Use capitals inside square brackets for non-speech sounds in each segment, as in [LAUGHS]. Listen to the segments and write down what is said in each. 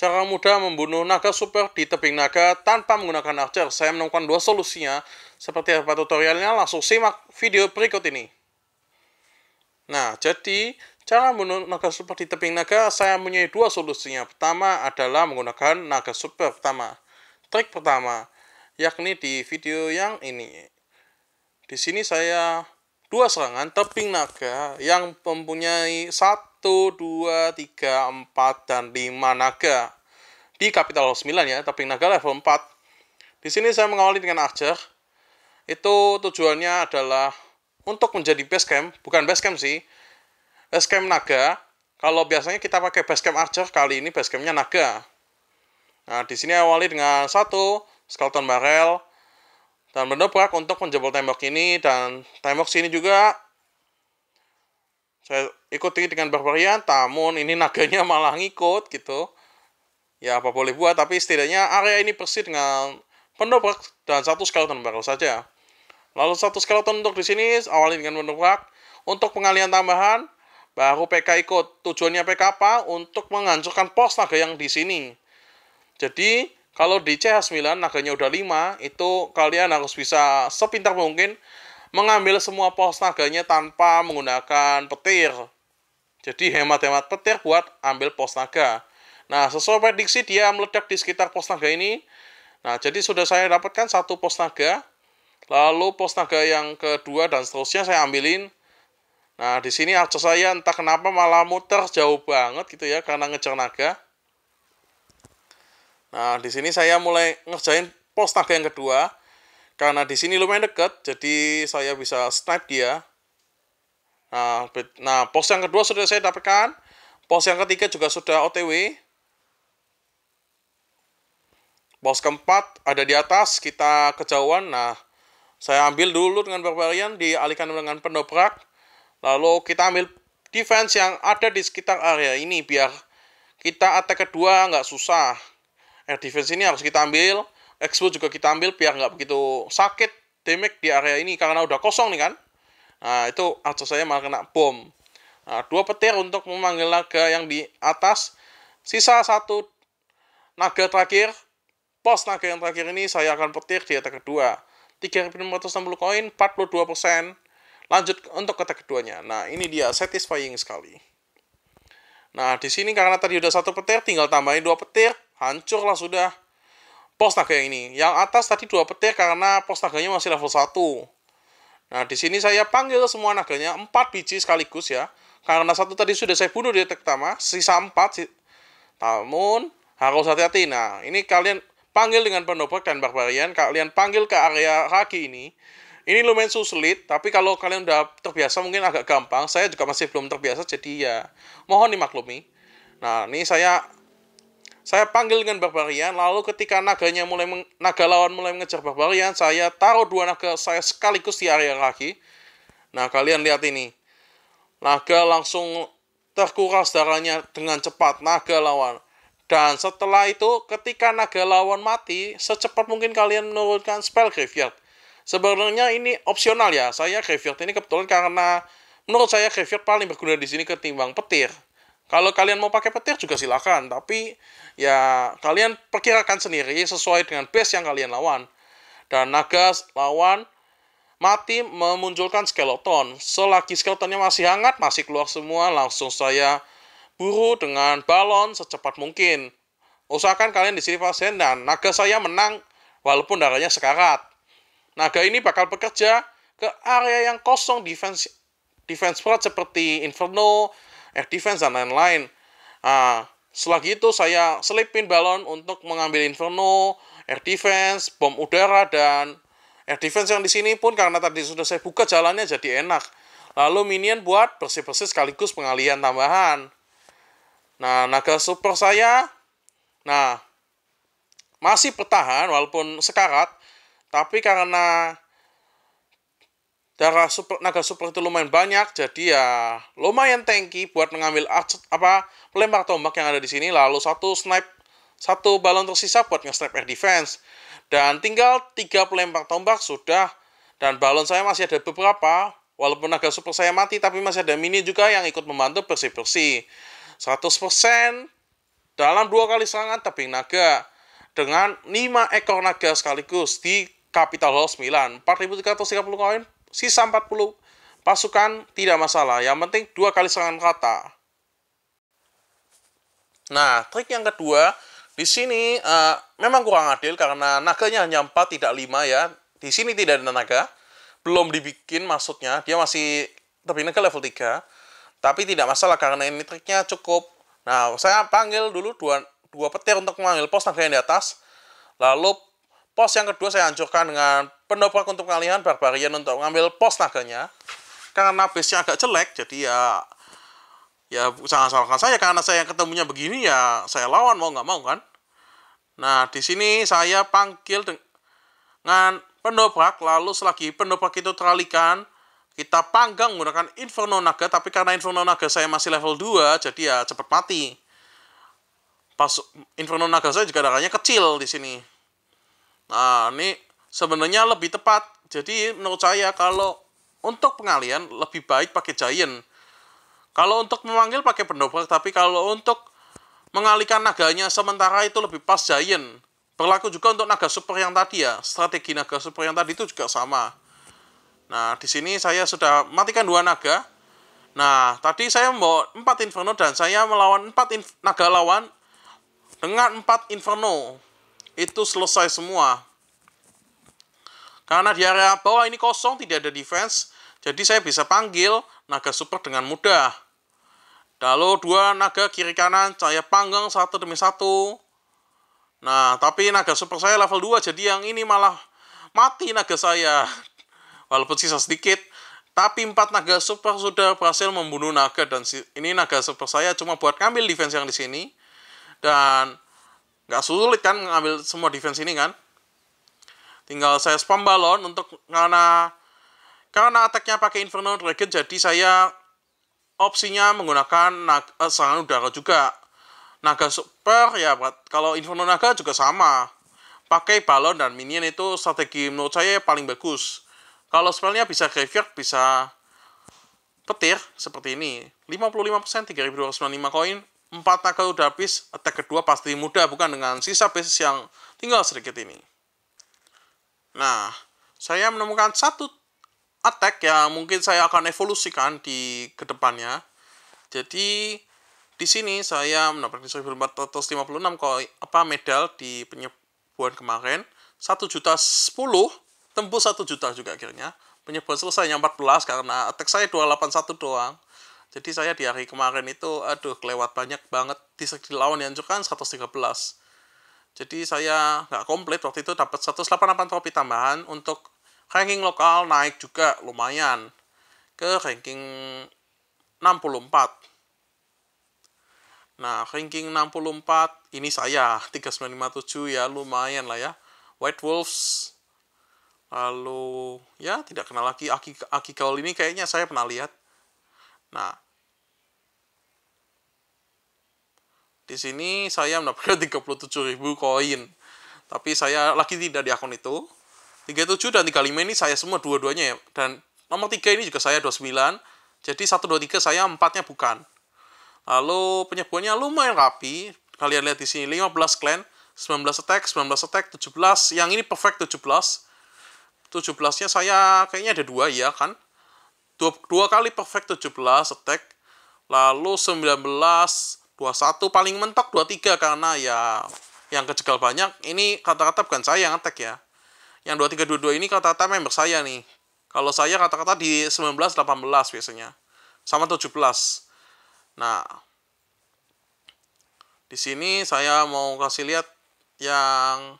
Cara mudah membunuh naga super di tebing naga tanpa menggunakan archer. Saya menemukan dua solusinya. Seperti apa tutorialnya, langsung simak video berikut ini. Nah, jadi cara membunuh naga super di tebing naga, saya punya dua solusinya. Pertama adalah menggunakan naga super pertama. Trik pertama, yakni di video yang ini. Di sini saya dua serangan tebing naga yang mempunyai satu dua tiga empat dan lima naga. Di Capital 9 ya, tebing naga level 4. Di sini saya mengawali dengan Archer. Itu tujuannya adalah untuk menjadi base camp, bukan base camp sih, base camp naga. Kalau biasanya kita pakai base camp Archer, kali ini base campnya naga. Nah, di sini awali dengan satu skeleton barrel, dan pendobrak untuk menjebol tembok ini dan tembok sini juga saya ikuti dengan berbarian namun ini naganya [LAUGHS] malah ngikut gitu ya apa boleh buat tapi setidaknya area ini bersih dengan pendobrak dan satu skeleton baru saja lalu satu skeleton untuk di sini awali dengan pendobrak untuk pengalian tambahan baru PK ikut tujuannya PK apa untuk menghancurkan pos naga yang di sini jadi kalau di CH9 naganya udah 5, itu kalian harus bisa sepintar mungkin mengambil semua pos naganya tanpa menggunakan petir. Jadi hemat-hemat petir buat ambil pos naga. Nah, sesuai prediksi dia meledak di sekitar pos naga ini. Nah, jadi sudah saya dapatkan satu pos naga. Lalu pos naga yang kedua dan seterusnya saya ambilin. Nah, di sini archer saya entah kenapa malah muter jauh banget gitu ya karena ngejar naga. Nah, di sini saya mulai ngerjain post tag yang kedua. Karena di sini lumayan dekat, jadi saya bisa snipe dia. Nah, nah post yang kedua sudah saya dapatkan. Post yang ketiga juga sudah OTW. Post keempat ada di atas, kita kejauhan. Nah, saya ambil dulu dengan barbarian, dialihkan dengan pendobrak. Lalu kita ambil defense yang ada di sekitar area ini biar kita attack kedua nggak susah air defense ini harus kita ambil expo juga kita ambil biar nggak begitu sakit damage di area ini karena udah kosong nih kan nah itu atau saya malah kena bom nah, dua petir untuk memanggil naga yang di atas sisa satu naga terakhir pos naga yang terakhir ini saya akan petir di attack kedua 3560 koin 42% lanjut untuk attack keduanya nah ini dia satisfying sekali nah di sini karena tadi udah satu petir tinggal tambahin dua petir hancur lah sudah pos naga yang ini. Yang atas tadi dua petir karena pos naganya masih level 1. Nah, di sini saya panggil semua naganya 4 biji sekaligus ya. Karena satu tadi sudah saya bunuh di detik pertama, sisa 4 si... Namun harus hati-hati. Nah, ini kalian panggil dengan penobok dan barbarian, kalian panggil ke area kaki ini. Ini lumayan sulit, tapi kalau kalian udah terbiasa mungkin agak gampang. Saya juga masih belum terbiasa, jadi ya mohon dimaklumi. Nah, ini saya saya panggil dengan barbarian, lalu ketika naganya mulai meng, naga lawan mulai mengejar barbarian, saya taruh dua naga saya sekaligus di area kaki. Nah, kalian lihat ini. Naga langsung terkuras darahnya dengan cepat naga lawan. Dan setelah itu, ketika naga lawan mati, secepat mungkin kalian menurunkan spell graveyard. Sebenarnya ini opsional ya. Saya graveyard ini kebetulan karena menurut saya graveyard paling berguna di sini ketimbang petir. Kalau kalian mau pakai petir juga silakan, tapi ya kalian perkirakan sendiri sesuai dengan base yang kalian lawan. Dan naga lawan mati memunculkan skeleton. Selagi skeletonnya masih hangat, masih keluar semua, langsung saya buru dengan balon secepat mungkin. Usahakan kalian di sini pasien dan naga saya menang walaupun darahnya sekarat. Naga ini bakal bekerja ke area yang kosong defense defense spot seperti Inferno, air defense dan lain-lain. Nah, setelah itu saya selipin balon untuk mengambil inferno, air defense, bom udara dan air defense yang di sini pun karena tadi sudah saya buka jalannya jadi enak. Lalu minion buat bersih-bersih sekaligus pengalian tambahan. Nah, naga super saya nah masih bertahan walaupun sekarat tapi karena darah super, naga super itu lumayan banyak jadi ya lumayan tanky buat mengambil apa melempar tombak yang ada di sini lalu satu snipe satu balon tersisa buat nge-snipe air defense dan tinggal tiga pelempar tombak sudah dan balon saya masih ada beberapa walaupun naga super saya mati tapi masih ada mini juga yang ikut membantu bersih-bersih 100% dalam dua kali serangan tapi naga dengan 5 ekor naga sekaligus di Capital Hall 9 4330 koin Sisa 40 pasukan tidak masalah. Yang penting dua kali serangan rata. Nah, trik yang kedua di sini uh, memang kurang adil karena naganya hanya 4 tidak 5 ya. Di sini tidak ada naga. Belum dibikin maksudnya. Dia masih tapi naga level 3. Tapi tidak masalah karena ini triknya cukup. Nah, saya panggil dulu dua, dua petir untuk mengambil pos naga yang di atas. Lalu Pos yang kedua saya hancurkan dengan pendopak untuk kalian Barbarian untuk ngambil pos naganya. Karena base-nya agak jelek, jadi ya ya jangan salahkan saya karena saya yang ketemunya begini ya saya lawan mau nggak mau kan. Nah, di sini saya panggil dengan pendobrak, lalu selagi pendobrak itu teralihkan, kita panggang menggunakan Inferno Naga, tapi karena Inferno Naga saya masih level 2, jadi ya cepat mati. Pas Inferno Naga saya juga darahnya kecil di sini. Nah, ini sebenarnya lebih tepat. Jadi menurut saya kalau untuk pengalian lebih baik pakai giant. Kalau untuk memanggil pakai pendobrak, tapi kalau untuk mengalihkan naganya sementara itu lebih pas giant. Berlaku juga untuk naga super yang tadi ya. Strategi naga super yang tadi itu juga sama. Nah, di sini saya sudah matikan dua naga. Nah, tadi saya membawa 4 Inferno dan saya melawan 4 naga lawan dengan 4 Inferno itu selesai semua. Karena di area bawah ini kosong, tidak ada defense, jadi saya bisa panggil naga super dengan mudah. Lalu dua naga kiri kanan saya panggang satu demi satu. Nah, tapi naga super saya level 2, jadi yang ini malah mati naga saya. [LAUGHS] Walaupun sisa sedikit, tapi empat naga super sudah berhasil membunuh naga dan ini naga super saya cuma buat ngambil defense yang di sini. Dan Nggak sulit kan ngambil semua defense ini kan? Tinggal saya spam balon untuk karena karena attack pakai Inferno Dragon jadi saya opsinya menggunakan naga, eh, serangan udara juga. Naga super ya kalau Inferno Naga juga sama. Pakai balon dan minion itu strategi menurut saya paling bagus. Kalau spellnya bisa graveyard, bisa petir seperti ini. 55% 3295 koin Empat tackle udah habis, attack kedua pasti mudah, bukan dengan sisa basis yang tinggal sedikit ini. Nah, saya menemukan satu attack yang mungkin saya akan evolusikan di kedepannya. Jadi, di sini saya mendapatkan 1456 koi, apa medal di penyebuan kemarin. 1 juta 10, tembus 1 juta juga akhirnya. Penyebuan selesainya 14 karena attack saya 281 doang. Jadi saya di hari kemarin itu, aduh, kelewat banyak banget. Di, segi lawan juga kan 113. Jadi saya nggak komplit, waktu itu dapat 188 trofi tambahan untuk ranking lokal naik juga lumayan ke ranking 64. Nah, ranking 64 ini saya 3957 ya, lumayan lah ya. White Wolves lalu ya tidak kenal lagi Aki Aki Kaul ini kayaknya saya pernah lihat Nah, di sini saya mendapatkan 37.000 [LAUGHS] koin. Tapi saya lagi tidak di akun itu. 37 dan 35 ini saya semua dua-duanya ya. Dan nomor 3 ini juga saya 29. Jadi 1, 2, 3 saya empatnya bukan. Lalu penyebuannya lumayan rapi. Kalian lihat di sini 15 clan, 19 attack, 19 attack, 17. Yang ini perfect 17. 17-nya saya kayaknya ada dua ya kan dua, dua kali perfect 17 attack lalu 19 21 paling mentok 23 karena ya yang kejegal banyak ini kata-kata bukan saya yang attack ya yang 2322 ini kata-kata member saya nih kalau saya kata-kata di 19 18 biasanya sama 17 nah di sini saya mau kasih lihat yang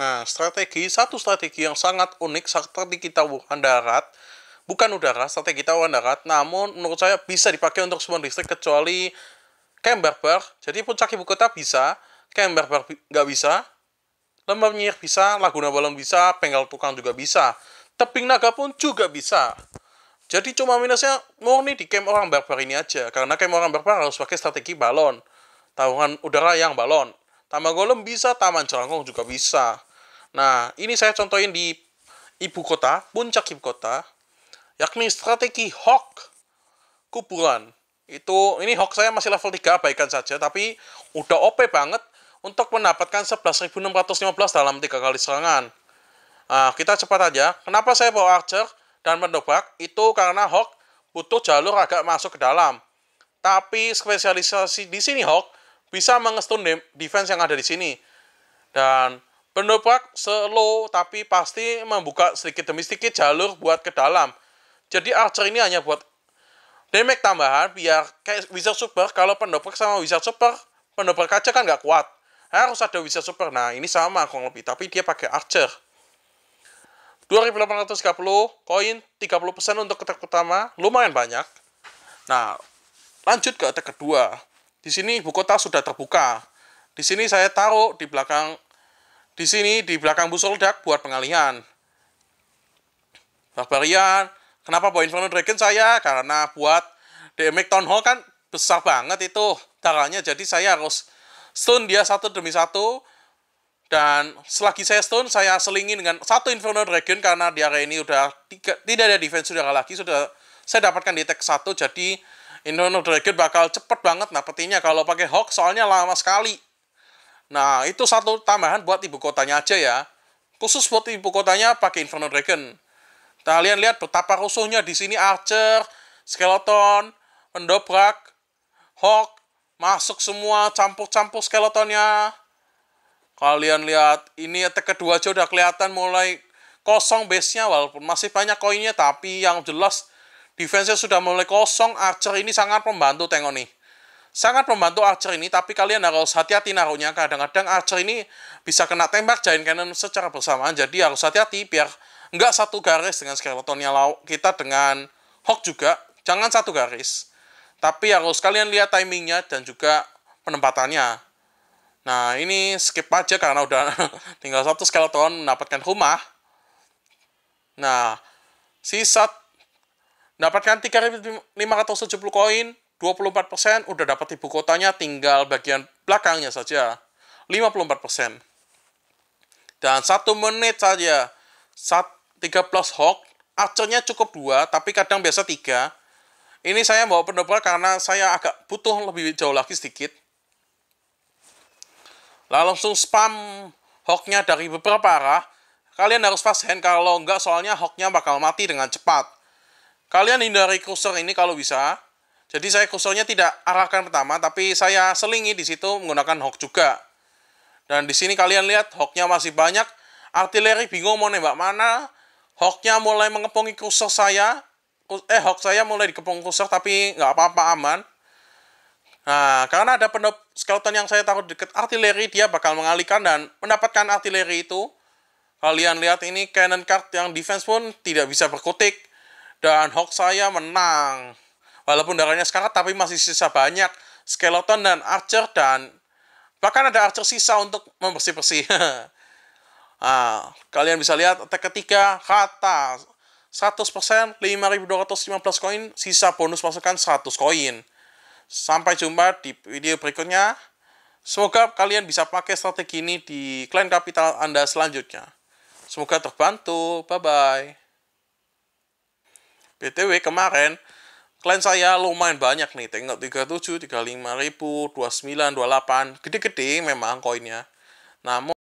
Nah, strategi satu strategi yang sangat unik strategi kita tawuran darat bukan udara, strategi tawuran darat, namun menurut saya bisa dipakai untuk semua distrik kecuali Camp Barbar. Jadi puncak ibu kota bisa, Camp Barbar nggak bisa, Lembah Penyihir bisa, Laguna Balon bisa, Penggal Tukang juga bisa, teping Naga pun juga bisa. Jadi cuma minusnya murni di camp orang barbar ini aja, karena camp orang barbar harus pakai strategi balon, tawuran udara yang balon. Taman Golem bisa, Taman Jelangkung juga bisa. Nah, ini saya contohin di ibu kota, puncak ibu kota, yakni strategi hok kuburan. Itu ini hok saya masih level 3 baikkan saja, tapi udah OP banget untuk mendapatkan 11.615 dalam tiga kali serangan. Nah, kita cepat aja. Kenapa saya bawa archer dan pendobrak? Itu karena hok butuh jalur agak masuk ke dalam. Tapi spesialisasi di sini hok bisa mengestun defense yang ada di sini. Dan Pendopak slow tapi pasti membuka sedikit demi sedikit jalur buat ke dalam. Jadi Archer ini hanya buat damage tambahan biar kayak Wizard Super kalau pendopak sama Wizard Super pendopak aja kan nggak kuat. Harus ada Wizard Super. Nah ini sama kurang lebih tapi dia pakai Archer. 2830 koin 30% untuk attack pertama lumayan banyak. Nah lanjut ke attack kedua. Di sini ibu kota sudah terbuka. Di sini saya taruh di belakang di sini di belakang bus soldak buat pengalihan. Barbarian, kenapa bawa Inferno Dragon saya? Karena buat DMX Town Hall kan besar banget itu taranya. jadi saya harus stun dia satu demi satu. Dan selagi saya stun, saya selingin dengan satu Inferno Dragon karena di area ini udah tiga, tidak ada defense sudah lagi, sudah saya dapatkan di tag satu jadi Indonesia Dragon bakal cepet banget dapetinnya kalau pakai Hawk soalnya lama sekali. Nah, itu satu tambahan buat ibu kotanya aja ya. Khusus buat ibu kotanya pakai Inferno Dragon. Kalian lihat betapa rusuhnya di sini Archer, Skeleton, Pendobrak, Hawk, masuk semua campur-campur Skeletonnya. Kalian lihat, ini attack kedua aja udah kelihatan mulai kosong base-nya walaupun masih banyak koinnya tapi yang jelas Defense sudah mulai kosong, Archer ini sangat membantu tengok nih. Sangat membantu Archer ini, tapi kalian harus hati-hati naruhnya. Kadang-kadang Archer ini bisa kena tembak Giant Cannon secara bersamaan, jadi harus hati-hati biar nggak satu garis dengan skeletonnya lauk kita dengan Hawk juga. Jangan satu garis. Tapi harus kalian lihat timingnya dan juga penempatannya. Nah, ini skip aja karena udah [LAUGHS] tinggal satu skeleton mendapatkan rumah. Nah, sisa Dapatkan 3.570 koin, 24% udah dapat ibu kotanya tinggal bagian belakangnya saja. 54%. Dan satu menit saja. 13 hoax, acernya cukup dua, tapi kadang biasa tiga. Ini saya bawa pendapat karena saya agak butuh lebih jauh lagi sedikit. Lalu langsung spam hoknya dari beberapa arah. Kalian harus fast hand kalau enggak soalnya hoknya bakal mati dengan cepat. Kalian hindari kursor ini kalau bisa. Jadi saya cursornya tidak arahkan pertama, tapi saya selingi di situ menggunakan hook juga. Dan di sini kalian lihat hooknya masih banyak. Artileri bingung mau nembak mana. Hooknya mulai mengepungi kursor saya. Eh, hook saya mulai dikepung kursor, tapi nggak apa-apa aman. Nah, karena ada pendop skeleton yang saya taruh dekat artileri, dia bakal mengalihkan dan mendapatkan artileri itu. Kalian lihat ini cannon card yang defense pun tidak bisa berkutik. Dan Hawk saya menang. Walaupun darahnya sekarat, tapi masih sisa banyak. Skeleton dan Archer dan... Bahkan ada Archer sisa untuk membersih-bersih. nah, [LAUGHS] kalian bisa lihat attack ketiga, kata 100%, 5.215 koin, sisa bonus pasukan 100 koin. Sampai jumpa di video berikutnya. Semoga kalian bisa pakai strategi ini di klien kapital Anda selanjutnya. Semoga terbantu. Bye-bye. BTW kemarin klien saya lumayan banyak nih, tengok 37, 35 ribu, 29, 28, gede-gede memang koinnya. Namun